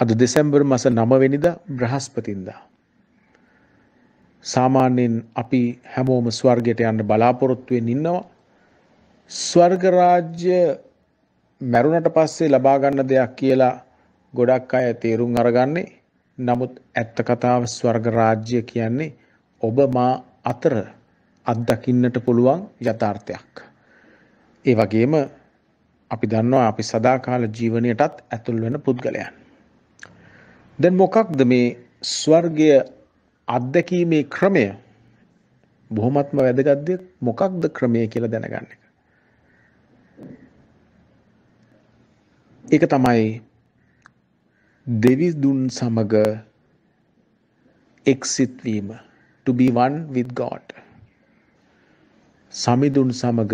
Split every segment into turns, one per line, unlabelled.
අද දෙසැම්බර් මස නමවෙනිද බ්‍රහස්පතින්දා. සාමාන්‍යයෙන් අපි හැමෝම ස්වර්ගයට යන්න බලාපොරොත්තුවෙන් ඉන්නවා. ස්වර්ගරාජ්‍ය මැරුණට පස්සේ ලබාගන්න දෙයක් කියලා ගොඩක් අය තේරුම් අරගන්නේ නමුත් ඇත්ත කතාව ස්වර්ගරාජ්‍ය කියන්නේ ඔබ මා අතර අත්දකින්නට පුළුවන් යථාර්ථයක්. ඒ වගේම අපි දන්නවා අපි සදාකාල ජීවනයටත් ඇතුල් වෙන පුද්ගලයන්. දැන් මොකක්ද මේ ස්වර්ගය අත්දැකීමේ ක්‍රමය බොහොමත්ම වැදගත්ද මොකක්ද ක්‍රමය කියලා දැනගන්න එක. ඒක තමයි දෙවිදුන් සමග එක්සිත්වීම to be one with God. සමිඳුන් සමග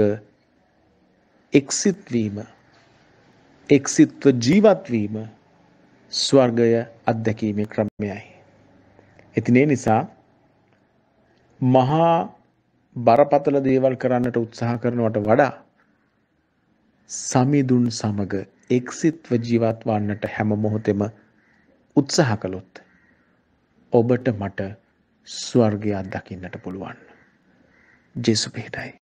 එක්සිත්වීම එක්සිත්ව ජීවත්වීම ස්වර්ගය අත්දැකීමේ ක්‍රමයයි. ඉතින් ඒ නිසා මහා බරපතල දේවල් කරන්නට උත්සාහ කරනවට වඩා සමිඳුන් සමග එක්සිත්ව ජීවත් වන්නට හැම මොහොතෙම උත්සාහ කළොත් ඔබට මට ස්වර්ගය අත්දකින්නට පුළුවන්. ජේසු පිහිටයි.